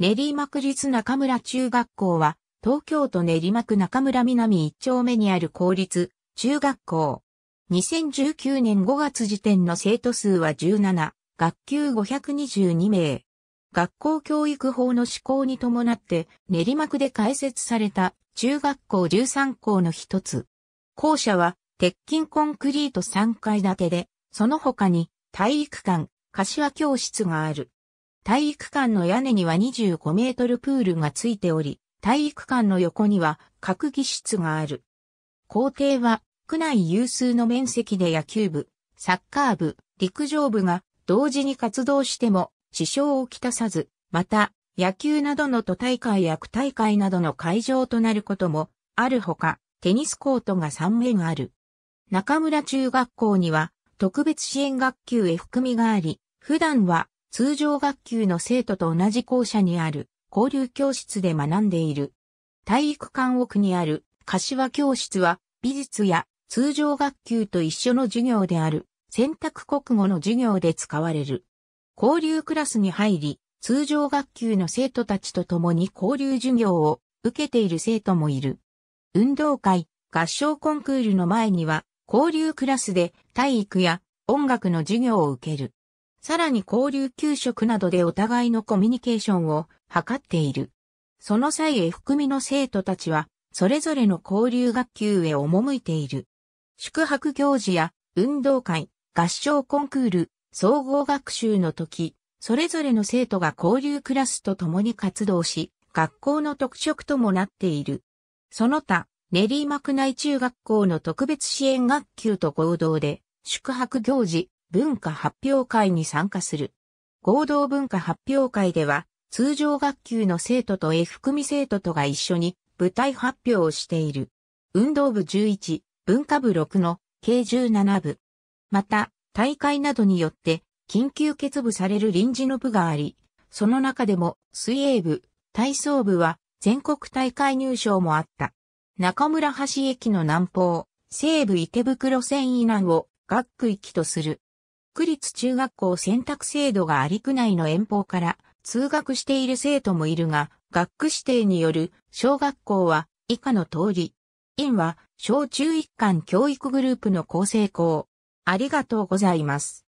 練馬区立中村中学校は、東京都練馬区中村南一丁目にある公立中学校。2019年5月時点の生徒数は17、学級522名。学校教育法の施行に伴って練馬区で開設された中学校13校の一つ。校舎は鉄筋コンクリート3階建てで、その他に体育館、柏教室がある。体育館の屋根には25メートルプールがついており、体育館の横には各技室がある。校庭は区内有数の面積で野球部、サッカー部、陸上部が同時に活動しても支障をきたさず、また野球などの都大会や区大会などの会場となることもあるほか、テニスコートが3面ある。中村中学校には特別支援学級へ含みがあり、普段は通常学級の生徒と同じ校舎にある交流教室で学んでいる。体育館奥にある柏教室は美術や通常学級と一緒の授業である選択国語の授業で使われる。交流クラスに入り、通常学級の生徒たちと共に交流授業を受けている生徒もいる。運動会、合唱コンクールの前には交流クラスで体育や音楽の授業を受ける。さらに交流給食などでお互いのコミュニケーションを図っている。その際 F 組の生徒たちは、それぞれの交流学級へ赴いている。宿泊行事や運動会、合唱コンクール、総合学習の時、それぞれの生徒が交流クラスと共に活動し、学校の特色ともなっている。その他、練馬区内中学校の特別支援学級と合同で、宿泊行事、文化発表会に参加する。合同文化発表会では、通常学級の生徒と F 組生徒とが一緒に舞台発表をしている。運動部11、文化部6の計17部。また、大会などによって緊急欠部される臨時の部があり、その中でも水泳部、体操部は全国大会入賞もあった。中村橋駅の南方、西部池袋線以南を学区域とする。区立中学校選択制度があり区内の遠方から通学している生徒もいるが、学区指定による小学校は以下の通り。院は小中一貫教育グループの構成校。ありがとうございます。